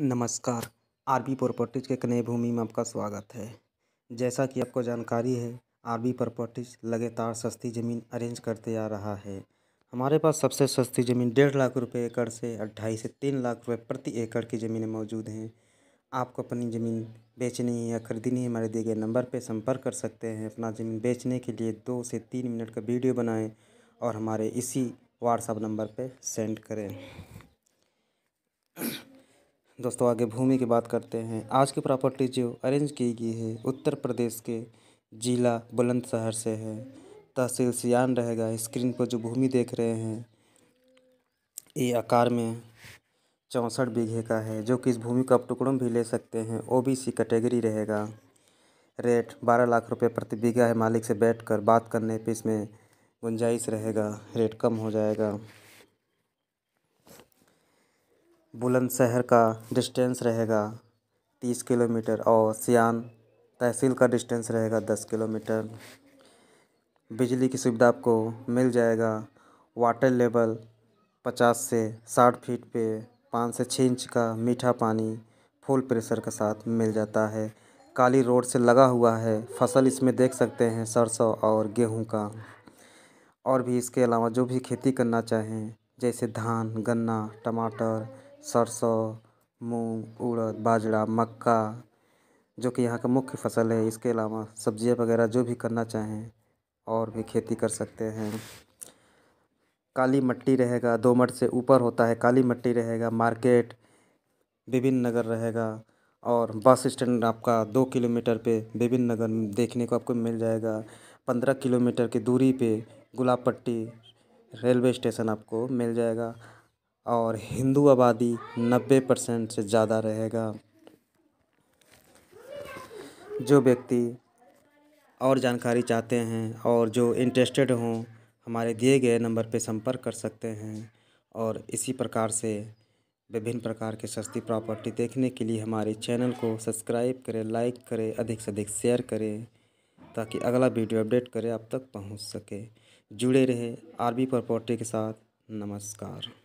नमस्कार RB properties के कने भूमि में आपका स्वागत है जैसा कि आपको जानकारी है आरबी प्रॉपर्टीज लगातार सस्ती ज़मीन अरेंज करते आ रहा है हमारे पास सबसे सस्ती ज़मीन डेढ़ लाख रुपए एकड़ से अट्ठाईस से तीन लाख रुपए प्रति एकड़ की ज़मीनें मौजूद हैं आपको अपनी ज़मीन बेचनी है या खरीदनी है हमारे दिए गए नंबर पर संपर्क कर सकते हैं अपना ज़मीन बेचने के लिए दो से तीन मिनट का वीडियो बनाएँ और हमारे इसी व्हाट्सअप नंबर पर सेंड करें दोस्तों आगे भूमि की बात करते हैं आज की प्रॉपर्टी जो अरेंज की गई है उत्तर प्रदेश के जिला बुलंदशहर से है तहसील सियान रहेगा स्क्रीन पर जो भूमि देख रहे हैं ये आकार में चौंसठ बीघे का है जो कि इस भूमि का आप टुकड़ों भी ले सकते हैं ओबीसी कैटेगरी रहेगा रेट बारह लाख रुपए प्रति बीघा है मालिक से बैठकर बात करने पे इसमें गुंजाइश रहेगा रेट कम हो जाएगा बुलंदशहर का डिस्टेंस रहेगा तीस किलोमीटर और सियान तहसील का डिस्टेंस रहेगा दस किलोमीटर बिजली की सुविधा आपको मिल जाएगा वाटर लेवल पचास से साठ फीट पे पाँच से छः इंच का मीठा पानी फुल प्रेशर के साथ मिल जाता है काली रोड से लगा हुआ है फसल इसमें देख सकते हैं सरसों और गेहूं का और भी इसके अलावा जो भी खेती करना चाहें जैसे धान गन्ना टमाटर सरसों मूंग उड़द बाजरा मक्का जो कि यहाँ का मुख्य फसल है इसके अलावा सब्जियाँ वगैरह जो भी करना चाहें और भी खेती कर सकते हैं काली मिट्टी रहेगा दो मठ से ऊपर होता है काली मिट्टी रहेगा मार्केट विभिन्न नगर रहेगा और बस स्टैंड आपका दो किलोमीटर पे विभिन्न नगर देखने को आपको मिल जाएगा पंद्रह किलोमीटर की दूरी पे गुलाब पट्टी रेलवे स्टेशन आपको मिल जाएगा और हिंदू आबादी नब्बे परसेंट से ज़्यादा रहेगा जो व्यक्ति और जानकारी चाहते हैं और जो इंटरेस्टेड हों हमारे दिए गए नंबर पर संपर्क कर सकते हैं और इसी प्रकार से विभिन्न प्रकार के सस्ती प्रॉपर्टी देखने के लिए हमारे चैनल को सब्सक्राइब करें लाइक करें अधिक से अधिक शेयर करें ताकि अगला वीडियो अपडेट करें आप तक पहुंच सके जुड़े रहे आरबी प्रॉपर्टी के साथ नमस्कार